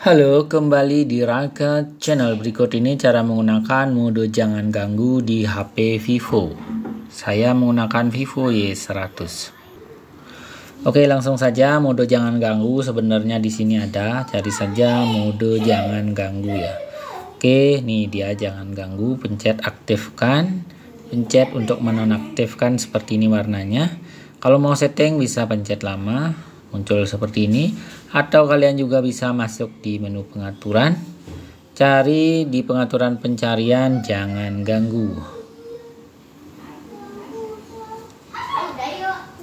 Halo, kembali di Raka Channel. Berikut ini cara menggunakan mode jangan ganggu di HP Vivo. Saya menggunakan Vivo Y100. Oke, langsung saja mode jangan ganggu. Sebenarnya di sini ada, cari saja mode jangan ganggu ya. Oke, nih dia jangan ganggu, pencet aktifkan, pencet untuk menonaktifkan seperti ini warnanya. Kalau mau setting bisa pencet lama, muncul seperti ini atau kalian juga bisa masuk di menu pengaturan cari di pengaturan pencarian jangan ganggu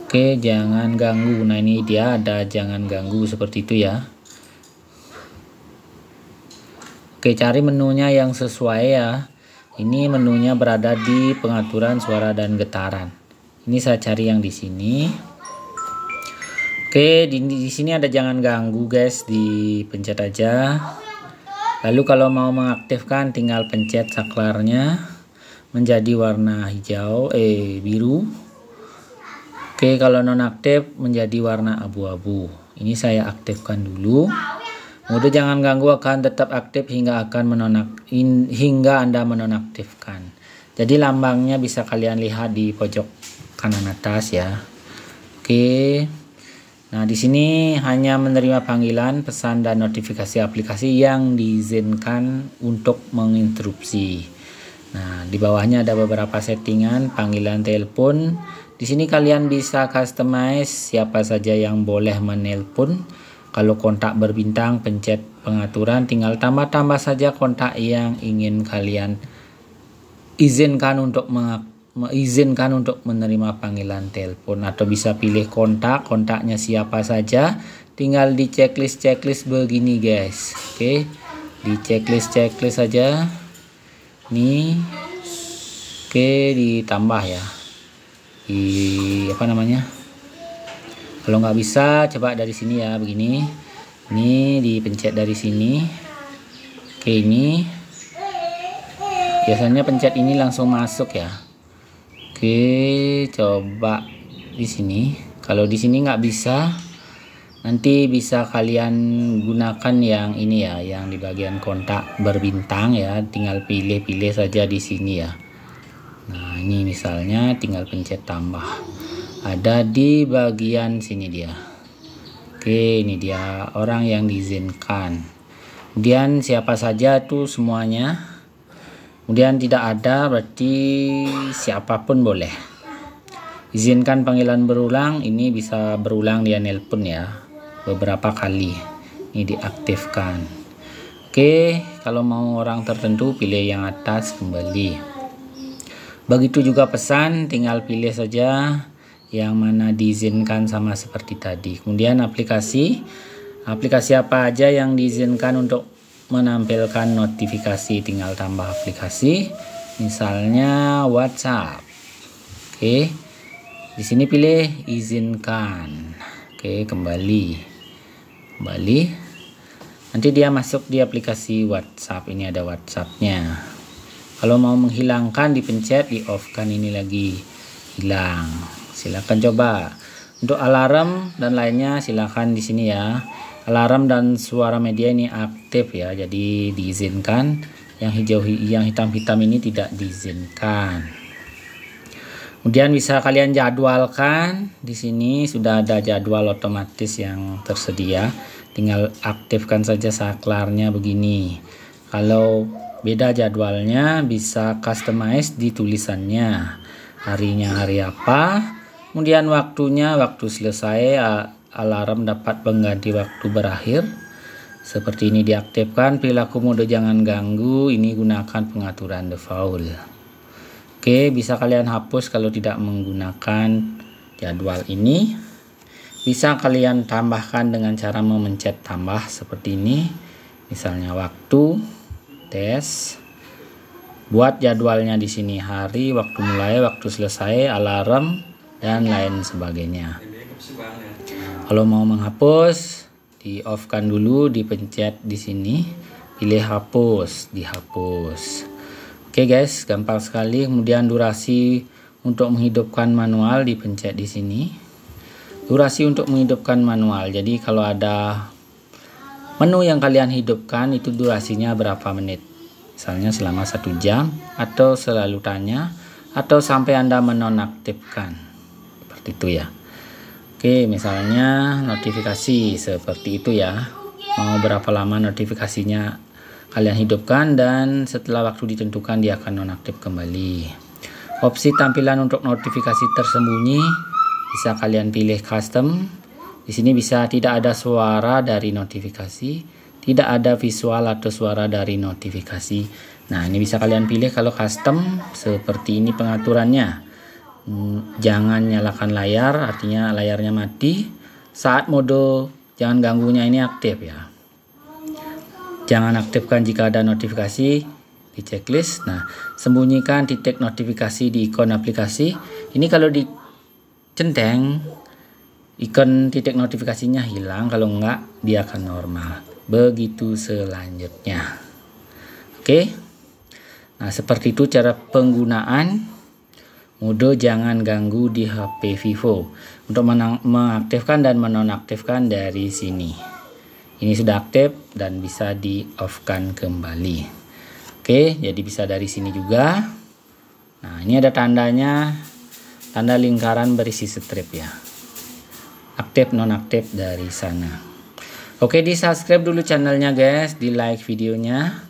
Oke jangan ganggu nah ini dia ada jangan ganggu seperti itu ya Oke cari menunya yang sesuai ya ini menunya berada di pengaturan suara dan getaran ini saya cari yang di sini Oke, di, di sini ada jangan ganggu guys, dipencet aja. Lalu kalau mau mengaktifkan tinggal pencet saklarnya menjadi warna hijau eh biru. Oke, kalau nonaktif menjadi warna abu-abu. Ini saya aktifkan dulu. Mode jangan ganggu akan tetap aktif hingga akan menonak in, hingga Anda menonaktifkan. Jadi lambangnya bisa kalian lihat di pojok kanan atas ya. Oke. Nah, di sini hanya menerima panggilan, pesan, dan notifikasi aplikasi yang diizinkan untuk menginterupsi. Nah, di bawahnya ada beberapa settingan panggilan telepon. Di sini kalian bisa customize siapa saja yang boleh menelpon. Kalau kontak berbintang, pencet pengaturan, tinggal tambah-tambah saja kontak yang ingin kalian izinkan untuk mengaktifkan mengizinkan untuk menerima panggilan telepon atau bisa pilih kontak kontaknya siapa saja tinggal di checklist checklist begini guys oke di checklist checklist saja nih oke ditambah ya di apa namanya kalau nggak bisa coba dari sini ya begini ini dipencet dari sini oke ini biasanya pencet ini langsung masuk ya Oke, coba di sini. Kalau di sini nggak bisa, nanti bisa kalian gunakan yang ini ya, yang di bagian kontak berbintang ya. Tinggal pilih-pilih saja di sini ya. Nah, ini misalnya tinggal pencet tambah. Ada di bagian sini dia. Oke, ini dia orang yang diizinkan. Kemudian siapa saja tuh semuanya kemudian tidak ada berarti siapapun boleh izinkan panggilan berulang ini bisa berulang dia nelpon ya beberapa kali ini diaktifkan oke kalau mau orang tertentu pilih yang atas kembali begitu juga pesan tinggal pilih saja yang mana diizinkan sama seperti tadi kemudian aplikasi aplikasi apa aja yang diizinkan untuk menampilkan notifikasi tinggal tambah aplikasi misalnya WhatsApp oke di sini pilih izinkan oke kembali kembali nanti dia masuk di aplikasi WhatsApp ini ada WhatsAppnya kalau mau menghilangkan dipencet di off kan ini lagi hilang silahkan coba untuk alarm dan lainnya silahkan di sini ya alarm dan suara media ini aktif ya jadi diizinkan yang hijau yang hitam-hitam ini tidak diizinkan kemudian bisa kalian jadwalkan di sini sudah ada jadwal otomatis yang tersedia tinggal aktifkan saja saklarnya begini kalau beda jadwalnya bisa customize di tulisannya harinya hari apa kemudian waktunya waktu selesai alarm dapat mengganti waktu berakhir. Seperti ini diaktifkan, perilaku mode jangan ganggu, ini gunakan pengaturan default. Oke, bisa kalian hapus kalau tidak menggunakan jadwal ini. Bisa kalian tambahkan dengan cara memencet tambah seperti ini. Misalnya waktu, tes, buat jadwalnya di sini hari, waktu mulai, waktu selesai, alarm, dan lain sebagainya. Kalau mau menghapus, di off kan dulu, dipencet di sini, pilih hapus, dihapus. Oke guys, gampang sekali. Kemudian durasi untuk menghidupkan manual dipencet di sini. Durasi untuk menghidupkan manual. Jadi kalau ada menu yang kalian hidupkan itu durasinya berapa menit misalnya selama satu jam atau selalu tanya atau sampai anda menonaktifkan seperti itu ya Oke, misalnya notifikasi seperti itu ya. Mau berapa lama notifikasinya kalian hidupkan dan setelah waktu ditentukan dia akan nonaktif kembali. Opsi tampilan untuk notifikasi tersembunyi bisa kalian pilih custom. Di sini bisa tidak ada suara dari notifikasi, tidak ada visual atau suara dari notifikasi. Nah, ini bisa kalian pilih kalau custom seperti ini pengaturannya. Hmm, jangan nyalakan layar artinya layarnya mati saat mode jangan ganggunya ini aktif ya jangan aktifkan jika ada notifikasi di checklist nah sembunyikan titik notifikasi di ikon aplikasi ini kalau di centeng ikon titik notifikasinya hilang kalau enggak dia akan normal begitu selanjutnya oke nah seperti itu cara penggunaan Mudo jangan ganggu di HP Vivo untuk mengaktifkan dan menonaktifkan dari sini. Ini sudah aktif dan bisa di off kan kembali. Oke, jadi bisa dari sini juga. Nah, ini ada tandanya tanda lingkaran berisi strip ya. Aktif nonaktif dari sana. Oke, di subscribe dulu channelnya guys, di like videonya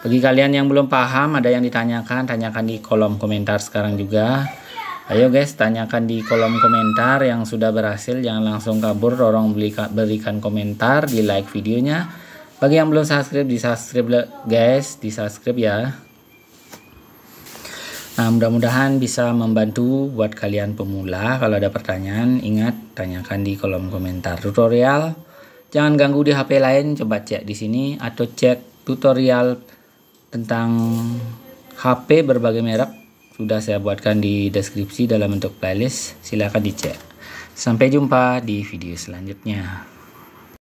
bagi kalian yang belum paham, ada yang ditanyakan, tanyakan di kolom komentar sekarang juga. Ayo guys, tanyakan di kolom komentar yang sudah berhasil, jangan langsung kabur, dorong berikan komentar, di like videonya. Bagi yang belum subscribe, di subscribe guys, di subscribe ya. Nah, mudah-mudahan bisa membantu buat kalian pemula. Kalau ada pertanyaan, ingat tanyakan di kolom komentar tutorial. Jangan ganggu di HP lain, coba cek di sini atau cek tutorial tentang HP berbagai merek sudah saya buatkan di deskripsi dalam bentuk playlist. Silahkan dicek. Sampai jumpa di video selanjutnya.